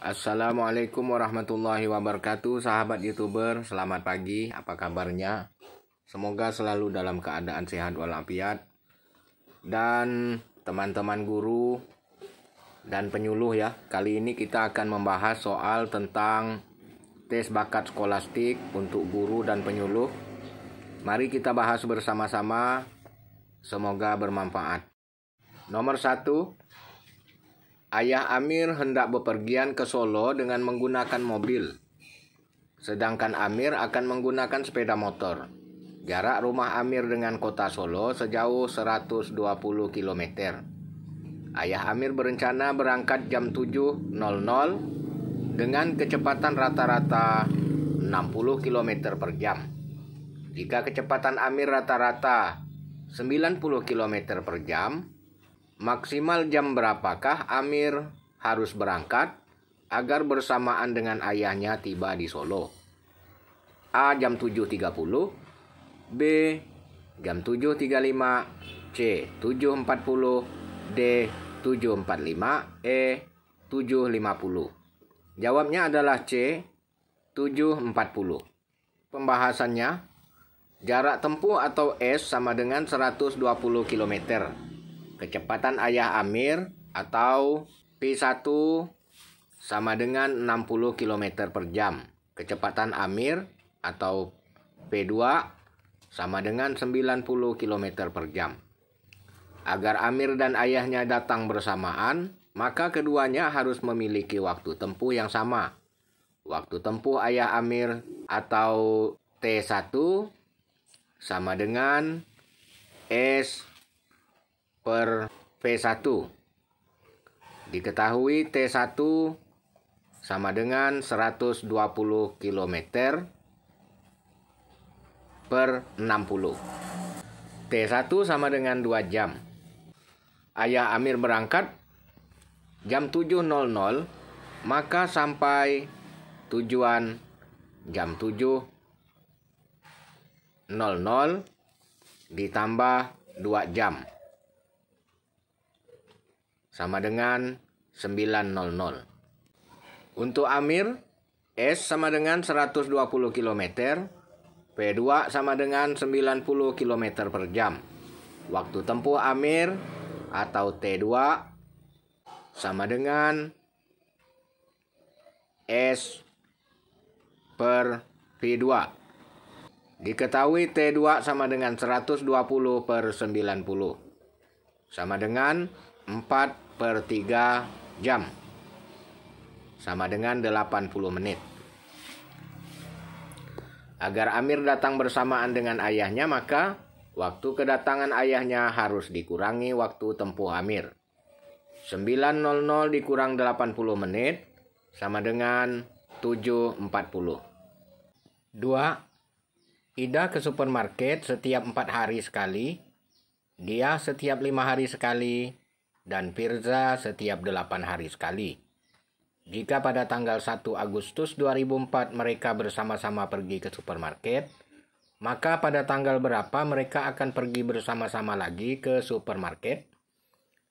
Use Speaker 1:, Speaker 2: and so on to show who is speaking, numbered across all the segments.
Speaker 1: Assalamualaikum warahmatullahi wabarakatuh Sahabat youtuber selamat pagi apa kabarnya Semoga selalu dalam keadaan sehat walafiat Dan teman-teman guru dan penyuluh ya Kali ini kita akan membahas soal tentang tes bakat skolastik untuk guru dan penyuluh Mari kita bahas bersama-sama Semoga bermanfaat Nomor satu ayah Amir hendak bepergian ke Solo dengan menggunakan mobil. Sedangkan Amir akan menggunakan sepeda motor. Jarak rumah Amir dengan kota Solo sejauh 120 km. Ayah Amir berencana berangkat jam 7.00 dengan kecepatan rata-rata 60 km per jam. Jika kecepatan Amir rata-rata 90 km per jam, Maksimal jam berapakah Amir harus berangkat agar bersamaan dengan ayahnya tiba di Solo? A jam 7.30, B jam 7.35, C 7.40, D 7.45, E 7.50. Jawabnya adalah C 7.40. Pembahasannya jarak tempuh atau S sama dengan 120 km Kecepatan ayah Amir atau P1 sama dengan 60 km per jam. Kecepatan Amir atau P2 sama dengan 90 km per jam. Agar Amir dan ayahnya datang bersamaan, maka keduanya harus memiliki waktu tempuh yang sama. Waktu tempuh ayah Amir atau T1 sama dengan S per v 1 Diketahui T1 sama dengan 120 km per 60. T1 sama dengan 2 jam. Ayah Amir berangkat jam 7.00, maka sampai tujuan jam 7.00 ditambah 2 jam sama dengan 900. Untuk Amir, S sama dengan 120 km, P2 sama dengan 90 km per jam. Waktu tempuh Amir atau T2 sama dengan S per v 2 Diketahui T2 sama dengan 120 per 90. Sama dengan 4 per 3 jam sama dengan 80 menit. Agar Amir datang bersamaan dengan ayahnya, maka waktu kedatangan ayahnya harus dikurangi waktu tempuh Amir. 9.00 dikurang 80 menit sama dengan 7.40. 2. Ida ke supermarket setiap 4 hari sekali. Dia setiap lima hari sekali dan Firza setiap delapan hari sekali. Jika pada tanggal 1 Agustus 2004 mereka bersama-sama pergi ke supermarket, maka pada tanggal berapa mereka akan pergi bersama-sama lagi ke supermarket?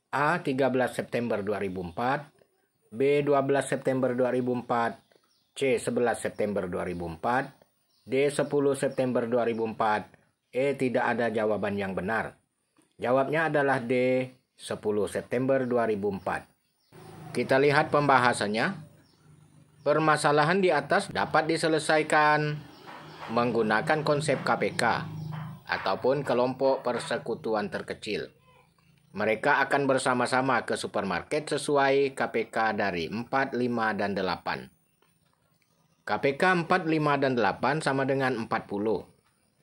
Speaker 1: A. 13 September 2004 B. 12 September 2004 C. 11 September 2004 D. 10 September 2004 E. Eh, tidak ada jawaban yang benar. Jawabnya adalah D. 10 September 2004. Kita lihat pembahasannya. Permasalahan di atas dapat diselesaikan menggunakan konsep KPK ataupun kelompok persekutuan terkecil. Mereka akan bersama-sama ke supermarket sesuai KPK dari 4, 5, dan 8. KPK 4, 5, dan 8 sama dengan 40.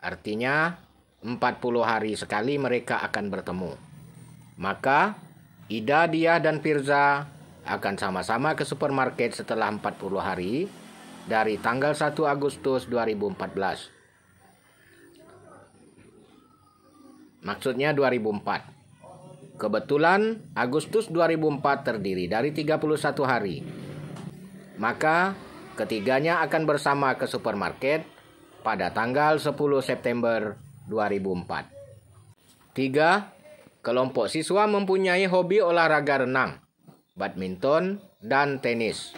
Speaker 1: Artinya, 40 hari sekali mereka akan bertemu. Maka Ida, Dia, dan Firza akan sama-sama ke supermarket setelah 40 hari dari tanggal 1 Agustus 2014. Maksudnya 2004. Kebetulan Agustus 2004 terdiri dari 31 hari. Maka ketiganya akan bersama ke supermarket pada tanggal 10 September 2004. 3 kelompok siswa mempunyai hobi olahraga renang, badminton, dan tenis.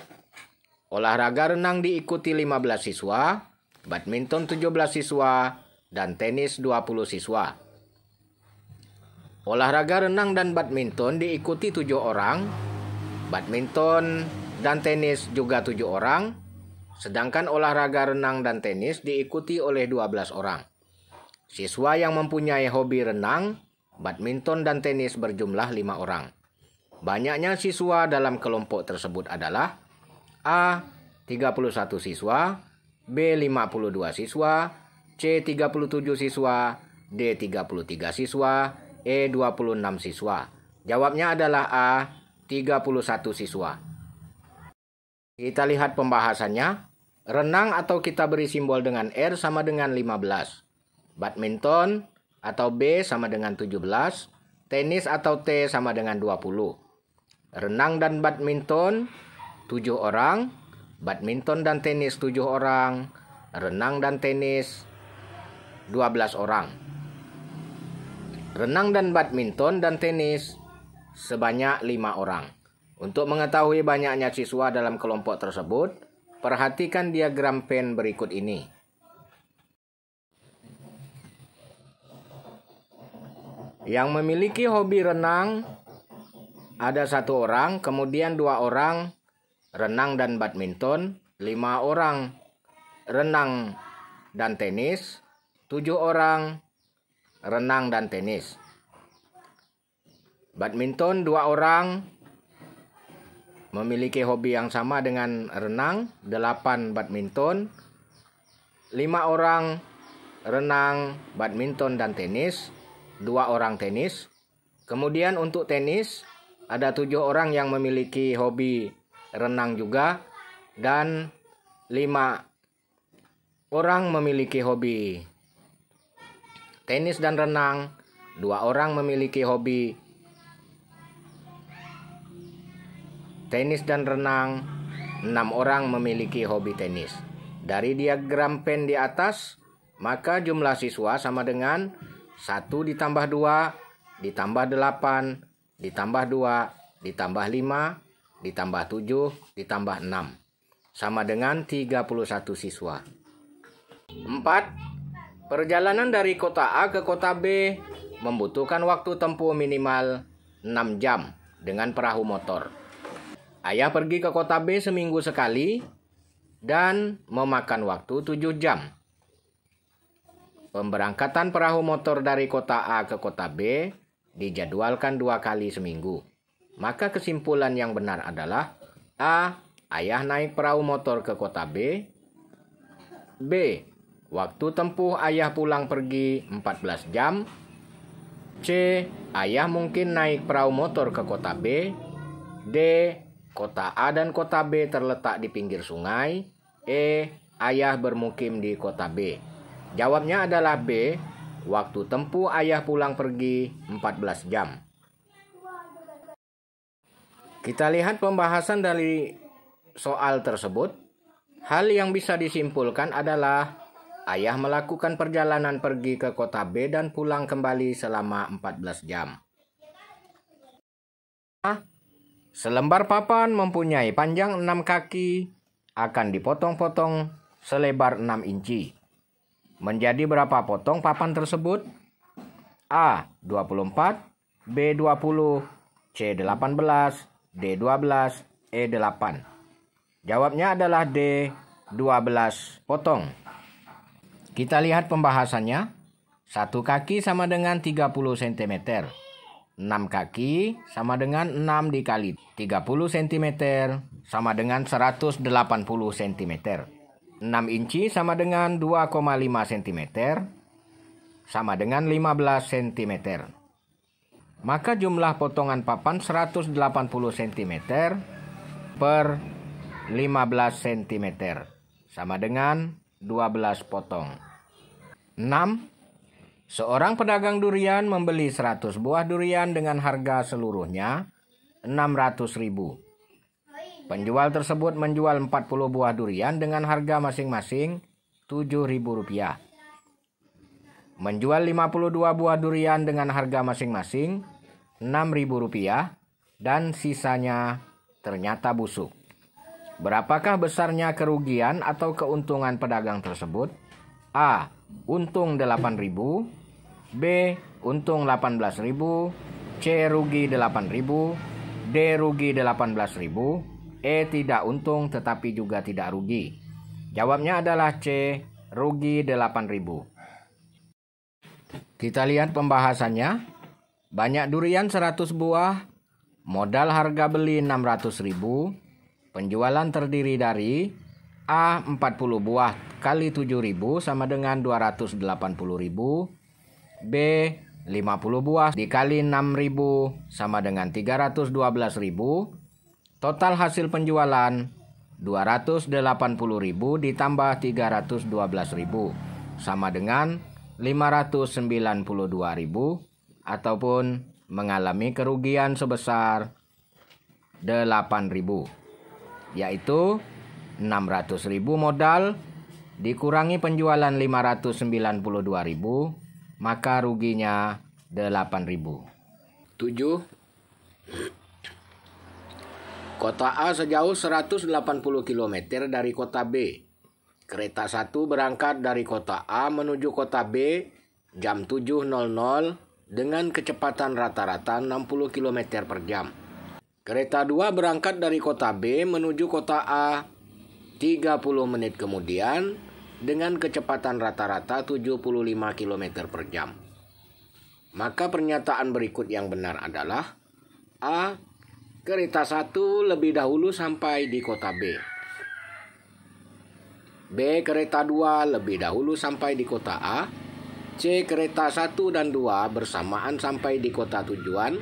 Speaker 1: Olahraga renang diikuti 15 siswa, badminton 17 siswa, dan tenis 20 siswa. Olahraga renang dan badminton diikuti 7 orang, badminton dan tenis juga 7 orang, sedangkan olahraga renang dan tenis diikuti oleh 12 orang. Siswa yang mempunyai hobi renang badminton dan tenis berjumlah lima orang. Banyaknya siswa dalam kelompok tersebut adalah A. 31 siswa B. 52 siswa C. 37 siswa D. 33 siswa E. 26 siswa Jawabnya adalah A. 31 siswa Kita lihat pembahasannya Renang atau kita beri simbol dengan R sama dengan 15 Badminton atau B sama dengan 17, tenis atau T sama dengan 20. Renang dan badminton 7 orang, badminton dan tenis 7 orang, renang dan tenis 12 orang. Renang dan badminton dan tenis sebanyak 5 orang. Untuk mengetahui banyaknya siswa dalam kelompok tersebut, perhatikan diagram pen berikut ini. Yang memiliki hobi renang ada satu orang, kemudian dua orang renang dan badminton, lima orang renang dan tenis, tujuh orang renang dan tenis. Badminton dua orang memiliki hobi yang sama dengan renang, delapan badminton, lima orang renang, badminton dan tenis, dua orang tenis. Kemudian untuk tenis ada tujuh orang yang memiliki hobi renang juga dan lima orang memiliki hobi tenis dan renang. Dua orang memiliki hobi tenis dan renang. Enam orang memiliki hobi tenis. Dari diagram pen di atas, maka jumlah siswa sama dengan 1 ditambah 2 ditambah 8 ditambah 2 ditambah 5 ditambah 7 ditambah 6 sama dengan 31 siswa. 4. Perjalanan dari kota A ke kota B membutuhkan waktu tempuh minimal 6 jam dengan perahu motor. Ayah pergi ke kota B seminggu sekali dan memakan waktu 7 jam. Pemberangkatan perahu motor dari kota A ke kota B dijadwalkan dua kali seminggu. Maka kesimpulan yang benar adalah A. Ayah naik perahu motor ke kota B. B. Waktu tempuh ayah pulang pergi 14 jam. C. Ayah mungkin naik perahu motor ke kota B. D. Kota A dan kota B terletak di pinggir sungai. E. Ayah bermukim di kota B. Jawabnya adalah B. Waktu tempuh ayah pulang pergi 14 jam. Kita lihat pembahasan dari soal tersebut. Hal yang bisa disimpulkan adalah ayah melakukan perjalanan pergi ke kota B dan pulang kembali selama 14 jam. Ah, selembar papan mempunyai panjang 6 kaki akan dipotong-potong selebar 6 inci. Menjadi berapa potong papan tersebut? A. 24 B. 20 C. 18 D. 12 E. 8 Jawabnya adalah D. 12 potong. Kita lihat pembahasannya. Satu kaki sama dengan 30 cm. 6 kaki sama dengan 6 dikali 30 cm sama dengan 180 cm. 6 inci sama dengan 2,5 cm sama dengan 15 cm. Maka jumlah potongan papan 180 cm per 15 cm sama dengan 12 potong. 6. Seorang pedagang durian membeli 100 buah durian dengan harga seluruhnya 600 ribu Penjual tersebut menjual 40 buah durian dengan harga masing-masing Rp7.000. Menjual 52 buah durian dengan harga masing-masing Rp6.000 dan sisanya ternyata busuk. Berapakah besarnya kerugian atau keuntungan pedagang tersebut? A. Untung 8.000 B. Untung 18.000 C. Rugi 8.000 D. Rugi 18.000 E. Tidak untung tetapi juga tidak rugi. Jawabnya adalah C. Rugi 8000. Kita lihat pembahasannya. Banyak durian 100 buah, modal harga beli 600.000, penjualan terdiri dari A 40 buah kali 7.000 sama dengan 280.000, B 50 buah dikali 6.000 sama dengan 312.000, Total hasil penjualan 280.000 ditambah 312.000 sama dengan 592.000 ataupun mengalami kerugian sebesar 8.000 yaitu 600.000 modal dikurangi penjualan 592.000 maka ruginya 8.000 7 Kota A sejauh 180 km dari kota B. Kereta 1 berangkat dari kota A menuju kota B jam 7.00 dengan kecepatan rata-rata 60 km per jam. Kereta 2 berangkat dari kota B menuju kota A 30 menit kemudian dengan kecepatan rata-rata 75 km per jam. Maka pernyataan berikut yang benar adalah A Kereta 1 lebih dahulu sampai di kota B. B kereta 2 lebih dahulu sampai di kota A. C kereta 1 dan 2 bersamaan sampai di kota tujuan.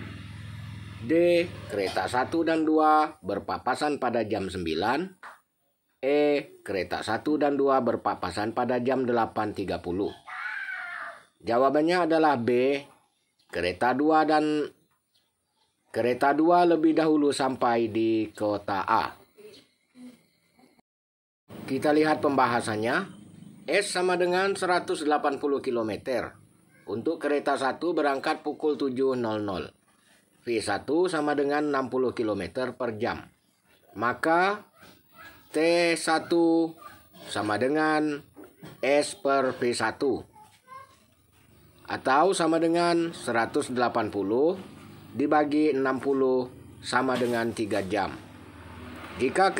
Speaker 1: D kereta 1 dan 2 berpapasan pada jam 9. E kereta 1 dan 2 berpapasan pada jam 8.30. Jawabannya adalah B. Kereta 2 dan Kereta 2 lebih dahulu sampai di kota A. Kita lihat pembahasannya. S sama dengan 180 km. Untuk kereta 1 berangkat pukul 7.00. V1 sama dengan 60 km per jam. Maka T1 sama dengan S per V1 atau sama dengan 180 dibagi 60 sama dengan 3 jam. Jika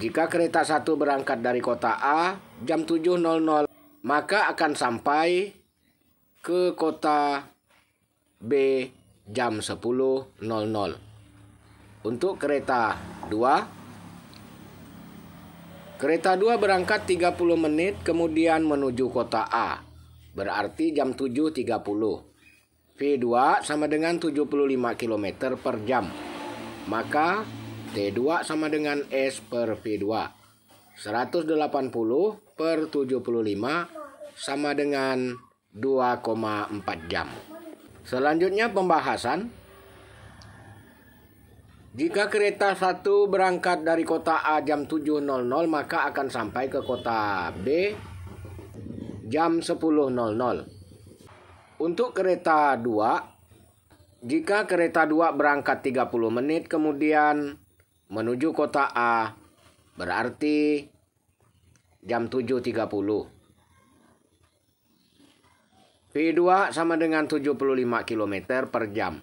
Speaker 1: jika kereta satu berangkat dari kota A jam 7.00, maka akan sampai ke kota B jam 10.00. Untuk kereta 2, kereta 2 berangkat 30 menit kemudian menuju kota A, berarti jam 7.30. V2 sama dengan 75 km per jam. Maka T2 sama dengan S per V2. 180 per 75 sama dengan 2,4 jam. Selanjutnya pembahasan. Jika kereta 1 berangkat dari kota A jam 7.00 maka akan sampai ke kota B jam 10.00. Untuk kereta 2, jika kereta 2 berangkat 30 menit kemudian menuju kota A, berarti jam 7.30. V2 sama dengan 75 km per jam.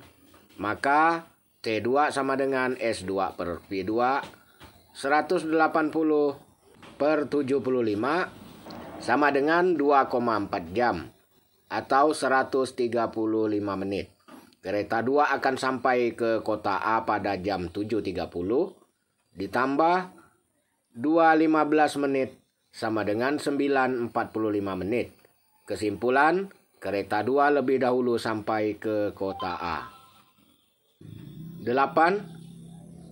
Speaker 1: Maka T2 sama dengan S2 per V2 180 per 75 sama dengan 2,4 jam atau 135 menit. Kereta 2 akan sampai ke kota A pada jam 7.30 ditambah 2.15 menit sama dengan 9.45 menit. Kesimpulan, kereta 2 lebih dahulu sampai ke kota A. 8.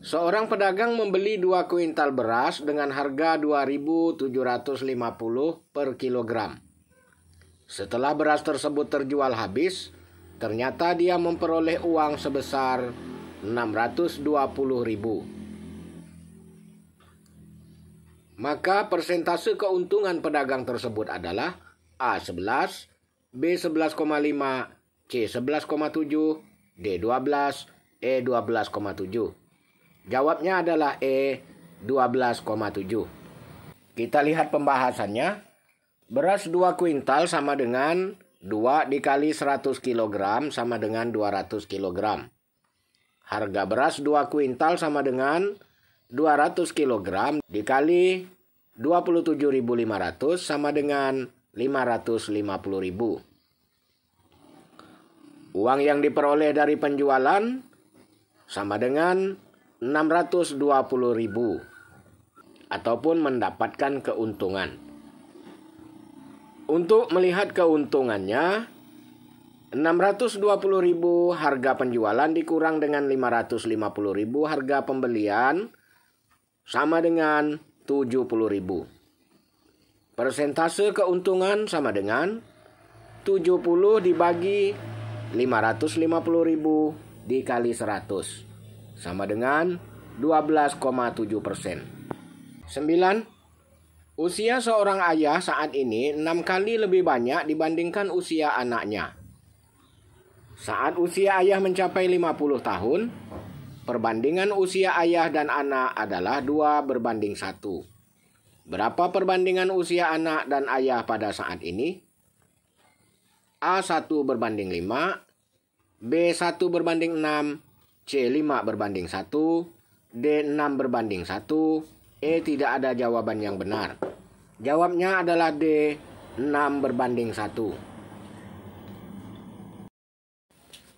Speaker 1: Seorang pedagang membeli 2 kuintal beras dengan harga 2.750 per kilogram. Setelah beras tersebut terjual habis, ternyata dia memperoleh uang sebesar 620.000. ribu. Maka persentase keuntungan pedagang tersebut adalah A11, B11,5, C11,7, D12, E12,7. Jawabnya adalah E12,7. Kita lihat pembahasannya. Beras 2 kuintal sama dengan 2 dikali 100 kg sama dengan 200 kg. Harga beras 2 kuintal sama dengan 200 kg dikali 27.500 sama dengan 550.000. Uang yang diperoleh dari penjualan sama dengan 620.000 ataupun mendapatkan keuntungan. Untuk melihat keuntungannya, 620.000 harga penjualan dikurang dengan 550.000 harga pembelian sama dengan 70.000. Persentase keuntungan sama dengan 70 dibagi 550.000 dikali 100 sama dengan 12,7 persen. 9. Usia seorang ayah saat ini enam kali lebih banyak dibandingkan usia anaknya. Saat usia ayah mencapai 50 tahun, perbandingan usia ayah dan anak adalah dua berbanding satu. Berapa perbandingan usia anak dan ayah pada saat ini? A1 berbanding 5, B1 berbanding 6, C5 berbanding 1, D6 berbanding 1, E tidak ada jawaban yang benar. Jawabnya adalah D, 6 berbanding 1.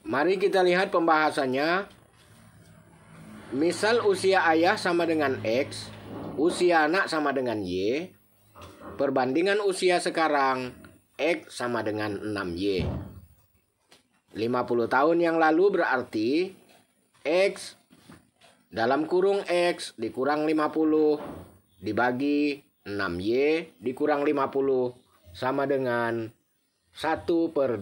Speaker 1: Mari kita lihat pembahasannya. Misal usia ayah sama dengan X, usia anak sama dengan Y. Perbandingan usia sekarang, X sama dengan 6Y. 50 tahun yang lalu berarti X dalam kurung X dikurang 50 dibagi 6Y dikurang 50 sama dengan 1 per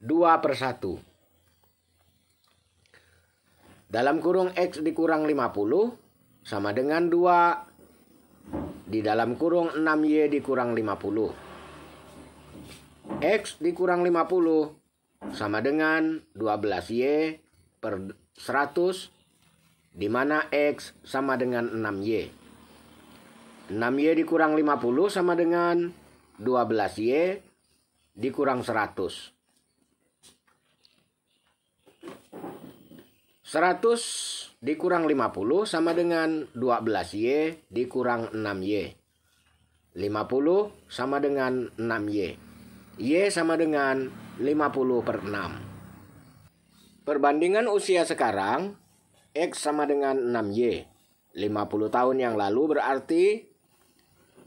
Speaker 1: 2 per 1. Dalam kurung X dikurang 50 sama dengan 2 di dalam kurung 6Y dikurang 50. X dikurang 50 sama dengan 12Y per 100 di mana X sama dengan 6Y. 6Y dikurang 50 sama dengan 12Y dikurang 100. 100 dikurang 50 sama dengan 12Y dikurang 6Y. 50 sama dengan 6Y. Y sama dengan 50 per 6. Perbandingan usia sekarang X sama dengan 6Y. 50 tahun yang lalu berarti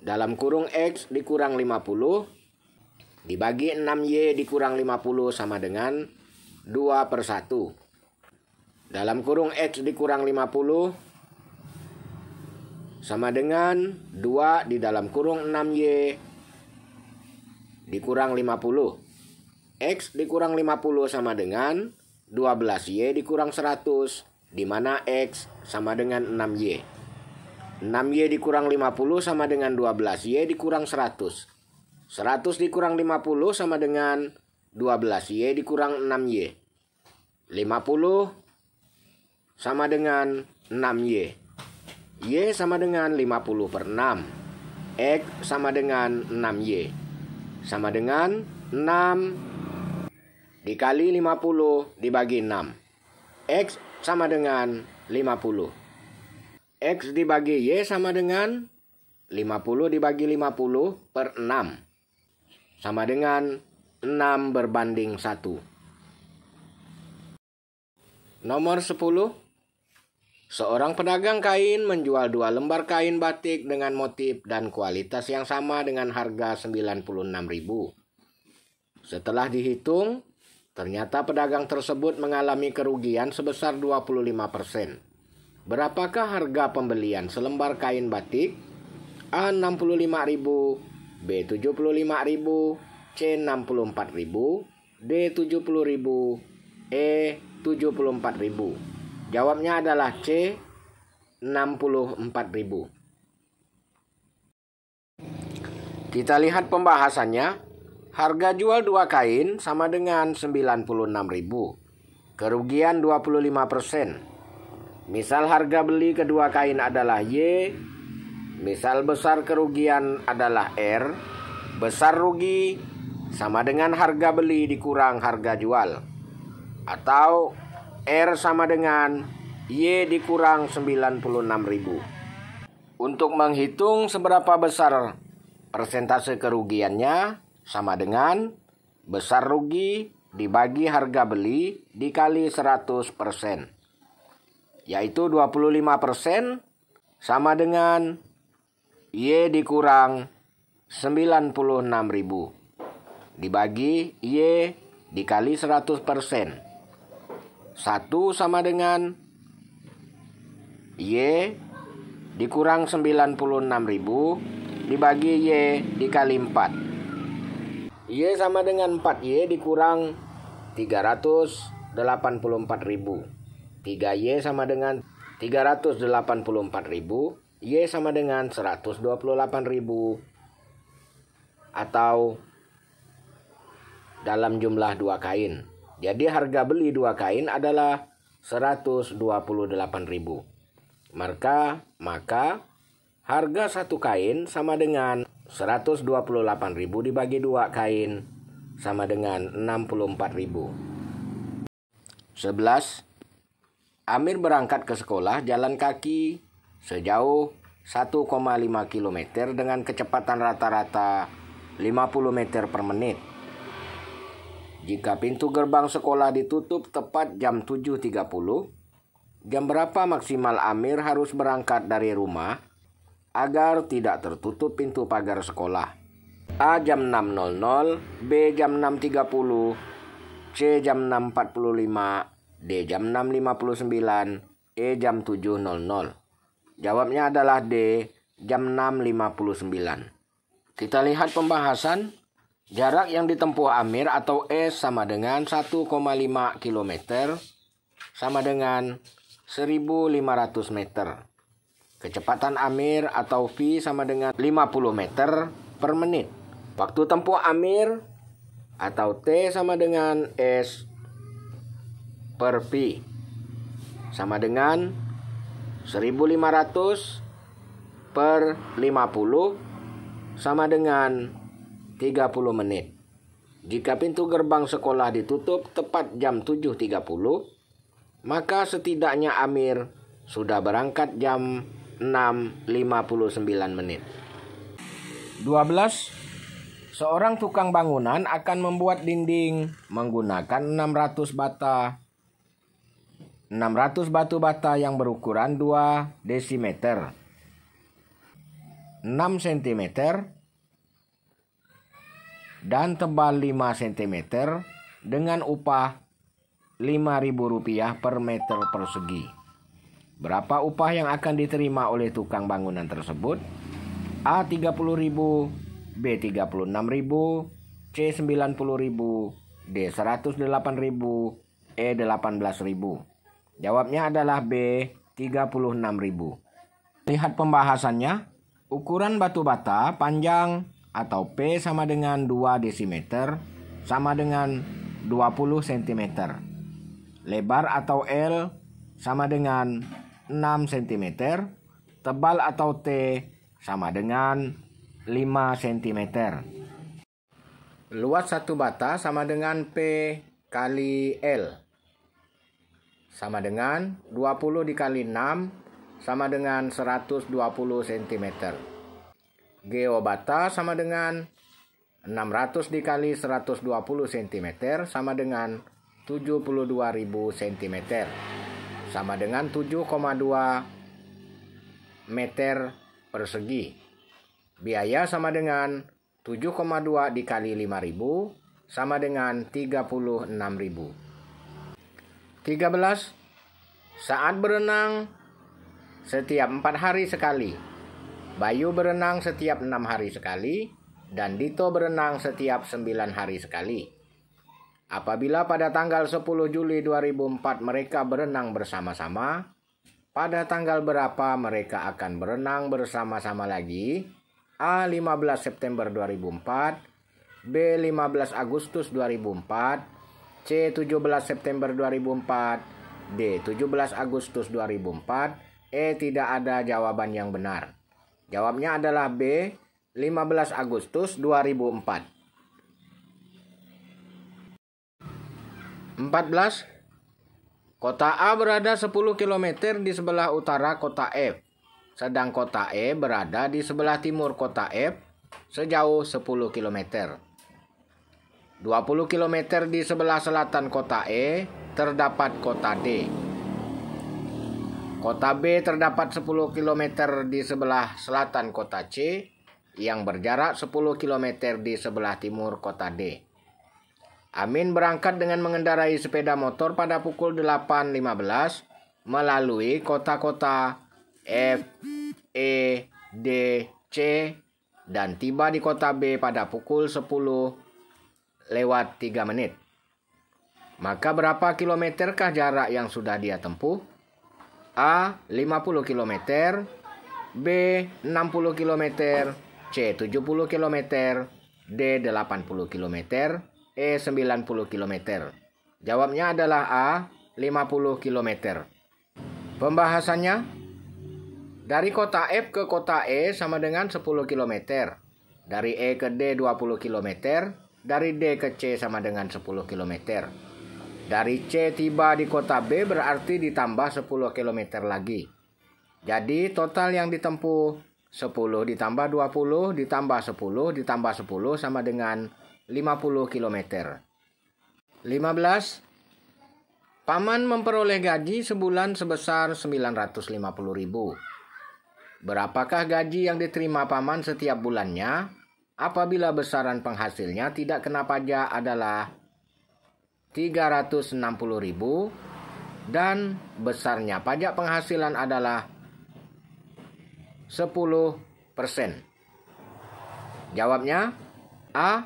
Speaker 1: dalam kurung X dikurang 50 dibagi 6Y dikurang 50 sama dengan 2 per 1. Dalam kurung X dikurang 50 sama dengan 2 di dalam kurung 6Y dikurang 50. X dikurang 50 sama dengan 12Y dikurang 100 di mana X sama dengan 6Y. 6Y dikurang 50 sama dengan 12Y dikurang 100. 100 dikurang 50 sama dengan 12Y dikurang 6Y. 50 sama dengan 6Y. Y sama dengan 50 per 6. X sama dengan 6Y. Sama dengan 6 dikali 50 dibagi 6. X sama dengan 50. X dibagi Y sama dengan 50 dibagi 50 per 6. Sama dengan 6 berbanding 1. Nomor 10. Seorang pedagang kain menjual dua lembar kain batik dengan motif dan kualitas yang sama dengan harga 96.000. Setelah dihitung, Ternyata pedagang tersebut mengalami kerugian sebesar 25%. Berapakah harga pembelian selembar kain batik? A 65.000, B 75.000, C 64.000, D 70.000, E 74.000. Jawabnya adalah C 64.000. Kita lihat pembahasannya. Harga jual dua kain sama dengan 96.000. Kerugian 25%. Misal harga beli kedua kain adalah Y, misal besar kerugian adalah R, besar rugi sama dengan harga beli dikurang harga jual. Atau R sama dengan Y dikurang 96.000. Untuk menghitung seberapa besar persentase kerugiannya, sama dengan besar rugi dibagi harga beli dikali 100%, yaitu 25% sama dengan Y dikurang 96.000 dibagi Y dikali 100%. 1 sama dengan Y dikurang 96.000 dibagi Y dikali 4. Y sama dengan 4Y dikurang 384.000. 3Y sama dengan 384.000. Y sama dengan 128.000 atau dalam jumlah dua kain. Jadi harga beli dua kain adalah 128.000. Maka maka harga satu kain sama dengan ribu dibagi dua kain sama dengan ribu 11. Amir berangkat ke sekolah jalan kaki sejauh 1,5 km dengan kecepatan rata-rata 50 meter per menit. Jika pintu gerbang sekolah ditutup tepat jam 7.30, jam berapa maksimal Amir harus berangkat dari rumah agar tidak tertutup pintu pagar sekolah. A jam 6.00, B jam 6.30, C jam 6.45, D jam 6.59, E jam 7.00. Jawabnya adalah D jam 6.59. Kita lihat pembahasan. Jarak yang ditempuh Amir atau S e sama dengan 1,5 km sama dengan 1500 meter. Kecepatan Amir atau V sama dengan 50 meter per menit. Waktu tempuh Amir atau T sama dengan S per V sama dengan 1500 per 50 sama dengan 30 menit. Jika pintu gerbang sekolah ditutup tepat jam 7.30, maka setidaknya Amir sudah berangkat jam 6.59 menit. 12. Seorang tukang bangunan akan membuat dinding menggunakan 600 bata. 600 batu bata yang berukuran 2 desimeter. 6 cm dan tebal 5 cm dengan upah Rp5.000 per meter persegi. Berapa upah yang akan diterima oleh tukang bangunan tersebut? A 30.000, B 36.000, C 90.000, D 108.000, E 18.000. Jawabnya adalah B 36.000. Lihat pembahasannya. Ukuran batu bata panjang atau P sama dengan 2 desimeter sama dengan 20 cm. Lebar atau L sama dengan 6 cm, tebal atau T sama dengan 5 cm. Luas satu bata sama dengan P kali L sama dengan 20 dikali 6 sama dengan 120 cm. Geobata sama dengan 600 dikali 120 cm sama dengan 72.000 cm sama dengan 7,2 meter persegi. Biaya sama dengan 7,2 dikali 5000 sama dengan 36.000. 13 saat berenang setiap 4 hari sekali. Bayu berenang setiap 6 hari sekali dan Dito berenang setiap 9 hari sekali. Apabila pada tanggal 10 Juli 2004 mereka berenang bersama-sama, pada tanggal berapa mereka akan berenang bersama-sama lagi? A. 15 September 2004 B. 15 Agustus 2004 C. 17 September 2004 D. 17 Agustus 2004 E. Eh, tidak ada jawaban yang benar. Jawabnya adalah B. 15 Agustus 2004. 14. Kota A berada 10 km di sebelah utara kota F, e. sedang kota E berada di sebelah timur kota F e, sejauh 10 km. 20 km di sebelah selatan kota E terdapat kota D. Kota B terdapat 10 km di sebelah selatan kota C yang berjarak 10 km di sebelah timur kota D. Amin berangkat dengan mengendarai sepeda motor pada pukul 8.15 melalui kota-kota F, E, D, C, dan tiba di kota B pada pukul 10 lewat 3 menit. Maka berapa kilometerkah jarak yang sudah dia tempuh? A. 50 km B. 60 km C. 70 km D. 80 km E 90 km. Jawabnya adalah A 50 km. Pembahasannya dari kota F ke kota E sama dengan 10 km. Dari E ke D 20 km, dari D ke C sama dengan 10 km. Dari C tiba di kota B berarti ditambah 10 km lagi. Jadi total yang ditempuh 10 ditambah 20 ditambah 10 ditambah 10 sama dengan 50 km. 15. Paman memperoleh gaji sebulan sebesar 950.000. Berapakah gaji yang diterima paman setiap bulannya apabila besaran penghasilnya tidak kena pajak adalah 360.000 dan besarnya pajak penghasilan adalah 10%. Jawabnya A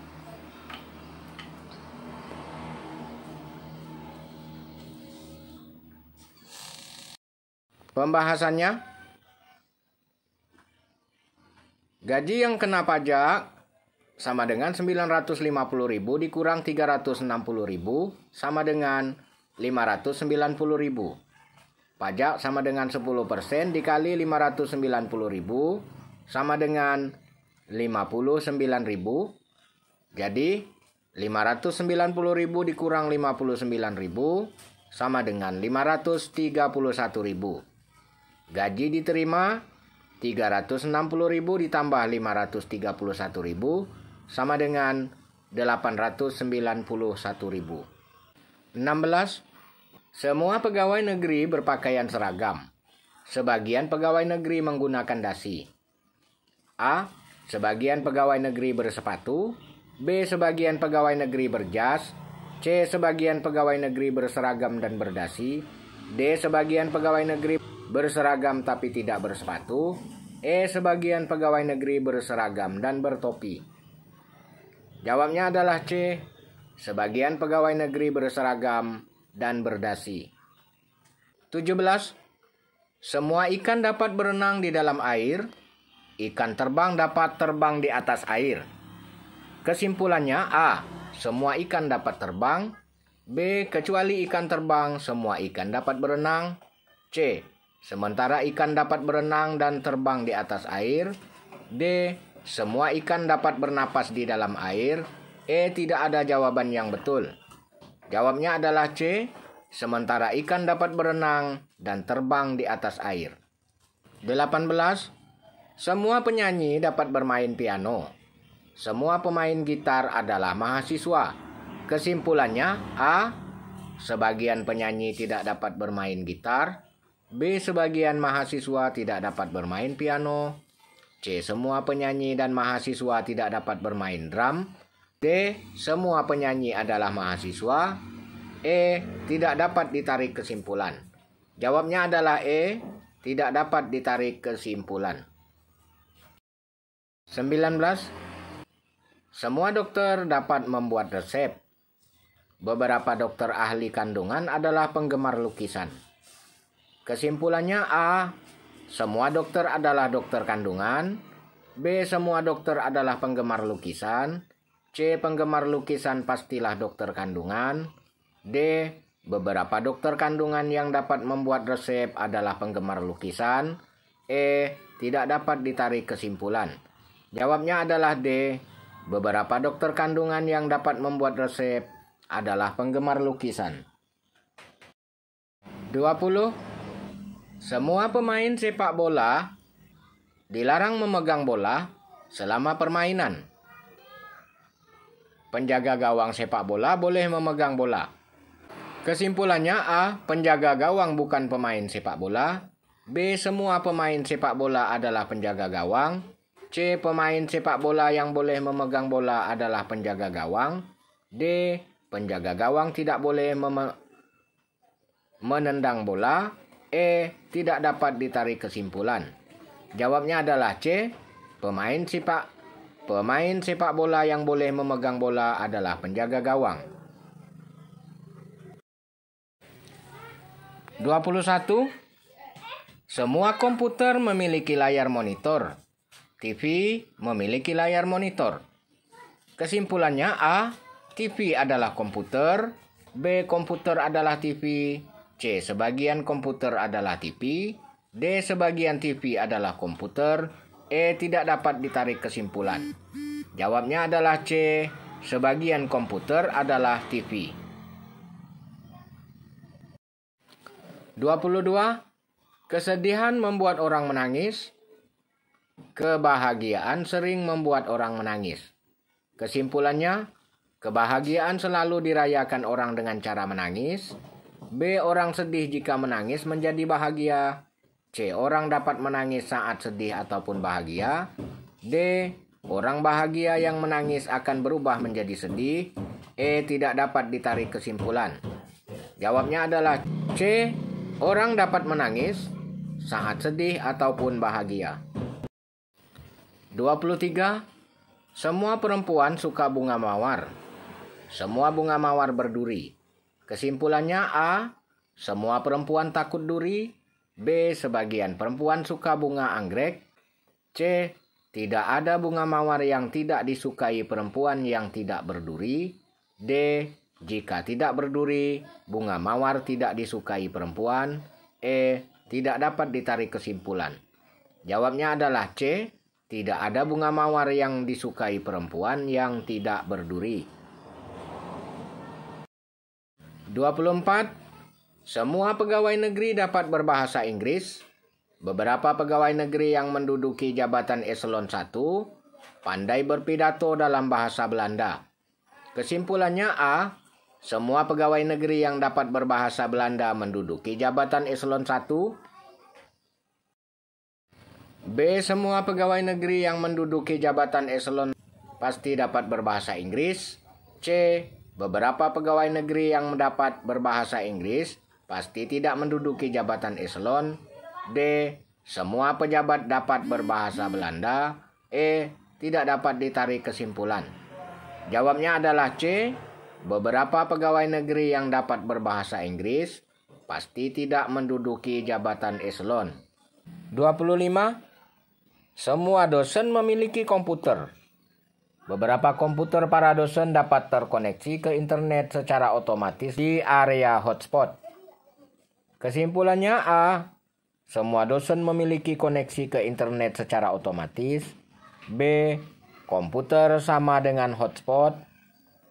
Speaker 1: Pembahasannya Gaji yang kena pajak sama dengan 950.000 dikurang 360.000 sama dengan 590.000. Pajak sama dengan 10% dikali 590.000 sama dengan 59.000. Jadi 590.000 dikurang 59.000 sama dengan 531.000. Gaji diterima 360.000 ditambah 531.000 sama dengan 891.000. 16. Semua pegawai negeri berpakaian seragam. Sebagian pegawai negeri menggunakan dasi. A. Sebagian pegawai negeri bersepatu. B. Sebagian pegawai negeri berjas. C. Sebagian pegawai negeri berseragam dan berdasi. D. Sebagian pegawai negeri berseragam tapi tidak bersepatu, E. Sebagian pegawai negeri berseragam dan bertopi. Jawabnya adalah C. Sebagian pegawai negeri berseragam dan berdasi. 17. Semua ikan dapat berenang di dalam air. Ikan terbang dapat terbang di atas air. Kesimpulannya A. Semua ikan dapat terbang. B. Kecuali ikan terbang, semua ikan dapat berenang. C. Sementara ikan dapat berenang dan terbang di atas air. D. Semua ikan dapat bernapas di dalam air. E. Tidak ada jawaban yang betul. Jawabnya adalah C. Sementara ikan dapat berenang dan terbang di atas air. 18. Semua penyanyi dapat bermain piano. Semua pemain gitar adalah mahasiswa. Kesimpulannya A. Sebagian penyanyi tidak dapat bermain gitar. B. Sebagian mahasiswa tidak dapat bermain piano. C. Semua penyanyi dan mahasiswa tidak dapat bermain drum. D. Semua penyanyi adalah mahasiswa. E. Tidak dapat ditarik kesimpulan. Jawabnya adalah E. Tidak dapat ditarik kesimpulan. 19. Semua dokter dapat membuat resep. Beberapa dokter ahli kandungan adalah penggemar lukisan. Kesimpulannya A. Semua dokter adalah dokter kandungan. B. Semua dokter adalah penggemar lukisan. C. Penggemar lukisan pastilah dokter kandungan. D. Beberapa dokter kandungan yang dapat membuat resep adalah penggemar lukisan. E. Tidak dapat ditarik kesimpulan. Jawabnya adalah D. Beberapa dokter kandungan yang dapat membuat resep adalah penggemar lukisan. 20 semua pemain sepak bola dilarang memegang bola selama permainan. Penjaga gawang sepak bola boleh memegang bola. Kesimpulannya A. Penjaga gawang bukan pemain sepak bola. B. Semua pemain sepak bola adalah penjaga gawang. C. Pemain sepak bola yang boleh memegang bola adalah penjaga gawang. D. Penjaga gawang tidak boleh menendang bola. E. Tidak dapat ditarik kesimpulan. Jawabnya adalah C. Pemain sepak pemain sepak bola yang boleh memegang bola adalah penjaga gawang. 21. Semua komputer memiliki layar monitor. TV memiliki layar monitor. Kesimpulannya A, TV adalah komputer, B komputer adalah TV, C. Sebagian komputer adalah TV. D. Sebagian TV adalah komputer. E. Tidak dapat ditarik kesimpulan. Jawabnya adalah C. Sebagian komputer adalah TV. 22. Kesedihan membuat orang menangis. Kebahagiaan sering membuat orang menangis. Kesimpulannya, kebahagiaan selalu dirayakan orang dengan cara menangis. B. Orang sedih jika menangis menjadi bahagia. C. Orang dapat menangis saat sedih ataupun bahagia. D. Orang bahagia yang menangis akan berubah menjadi sedih. E. Tidak dapat ditarik kesimpulan. Jawabnya adalah C. Orang dapat menangis saat sedih ataupun bahagia. 23. Semua perempuan suka bunga mawar. Semua bunga mawar berduri. Kesimpulannya A. Semua perempuan takut duri. B. Sebagian perempuan suka bunga anggrek. C. Tidak ada bunga mawar yang tidak disukai perempuan yang tidak berduri. D. Jika tidak berduri, bunga mawar tidak disukai perempuan. E. Tidak dapat ditarik kesimpulan. Jawabnya adalah C. Tidak ada bunga mawar yang disukai perempuan yang tidak berduri. 24. Semua pegawai negeri dapat berbahasa Inggris. Beberapa pegawai negeri yang menduduki jabatan eselon 1 pandai berpidato dalam bahasa Belanda. Kesimpulannya A, semua pegawai negeri yang dapat berbahasa Belanda menduduki jabatan eselon 1. B. Semua pegawai negeri yang menduduki jabatan eselon pasti dapat berbahasa Inggris. C. Beberapa pegawai negeri yang mendapat berbahasa Inggris pasti tidak menduduki jabatan eselon. D. Semua pejabat dapat berbahasa Belanda. E. Tidak dapat ditarik kesimpulan. Jawabnya adalah C. Beberapa pegawai negeri yang dapat berbahasa Inggris pasti tidak menduduki jabatan eselon. 25. Semua dosen memiliki komputer. Beberapa komputer para dosen dapat terkoneksi ke internet secara otomatis di area hotspot. Kesimpulannya A. Semua dosen memiliki koneksi ke internet secara otomatis. B. Komputer sama dengan hotspot.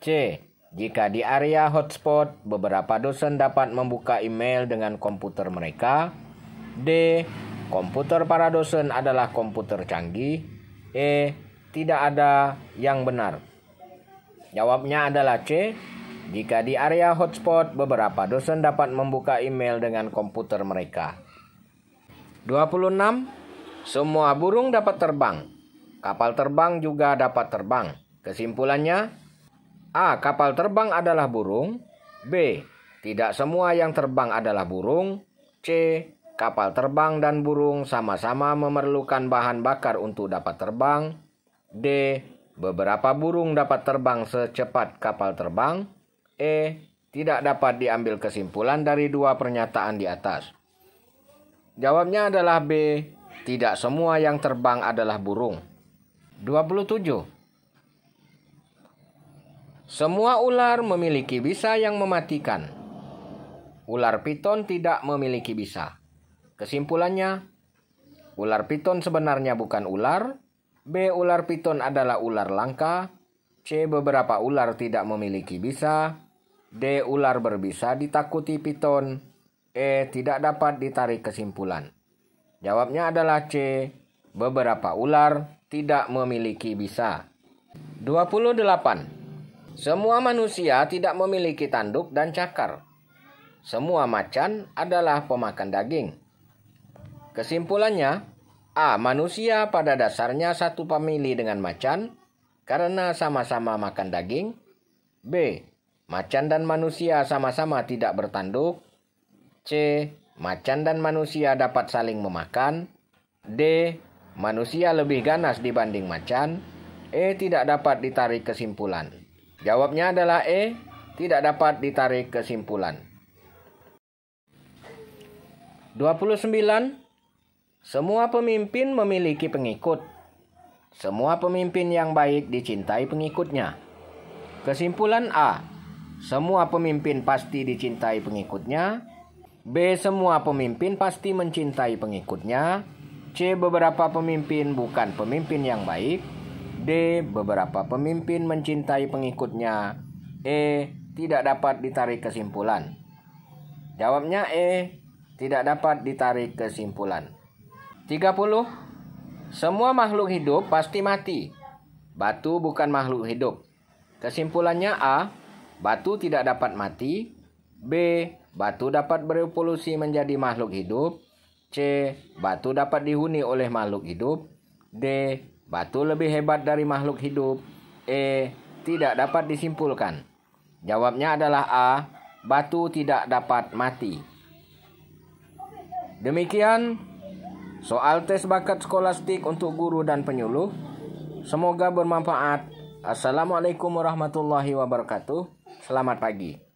Speaker 1: C. Jika di area hotspot, beberapa dosen dapat membuka email dengan komputer mereka. D. Komputer para dosen adalah komputer canggih. E tidak ada yang benar. Jawabnya adalah C. Jika di area hotspot, beberapa dosen dapat membuka email dengan komputer mereka. 26. Semua burung dapat terbang. Kapal terbang juga dapat terbang. Kesimpulannya, A. Kapal terbang adalah burung. B. Tidak semua yang terbang adalah burung. C. Kapal terbang dan burung sama-sama memerlukan bahan bakar untuk dapat terbang. D. Beberapa burung dapat terbang secepat kapal terbang. E. Tidak dapat diambil kesimpulan dari dua pernyataan di atas. Jawabnya adalah B. Tidak semua yang terbang adalah burung. 27. Semua ular memiliki bisa yang mematikan. Ular piton tidak memiliki bisa. Kesimpulannya, ular piton sebenarnya bukan ular, B. Ular piton adalah ular langka. C. Beberapa ular tidak memiliki bisa. D. Ular berbisa ditakuti piton. E. Tidak dapat ditarik kesimpulan. Jawabnya adalah C. Beberapa ular tidak memiliki bisa. 28. Semua manusia tidak memiliki tanduk dan cakar. Semua macan adalah pemakan daging. Kesimpulannya, A. Manusia pada dasarnya satu famili dengan macan karena sama-sama makan daging. B. Macan dan manusia sama-sama tidak bertanduk. C. Macan dan manusia dapat saling memakan. D. Manusia lebih ganas dibanding macan. E. Tidak dapat ditarik kesimpulan. Jawabnya adalah E. Tidak dapat ditarik kesimpulan. 29 semua pemimpin memiliki pengikut. Semua pemimpin yang baik dicintai pengikutnya. Kesimpulan A. Semua pemimpin pasti dicintai pengikutnya. B. Semua pemimpin pasti mencintai pengikutnya. C. Beberapa pemimpin bukan pemimpin yang baik. D. Beberapa pemimpin mencintai pengikutnya. E. Tidak dapat ditarik kesimpulan. Jawabnya E. Tidak dapat ditarik kesimpulan. 30. Semua makhluk hidup pasti mati. Batu bukan makhluk hidup. Kesimpulannya A. Batu tidak dapat mati. B. Batu dapat berevolusi menjadi makhluk hidup. C. Batu dapat dihuni oleh makhluk hidup. D. Batu lebih hebat dari makhluk hidup. E. Tidak dapat disimpulkan. Jawabnya adalah A. Batu tidak dapat mati. Demikian Soal tes bakat skolastik untuk guru dan penyuluh, semoga bermanfaat. Assalamualaikum warahmatullahi wabarakatuh. Selamat pagi.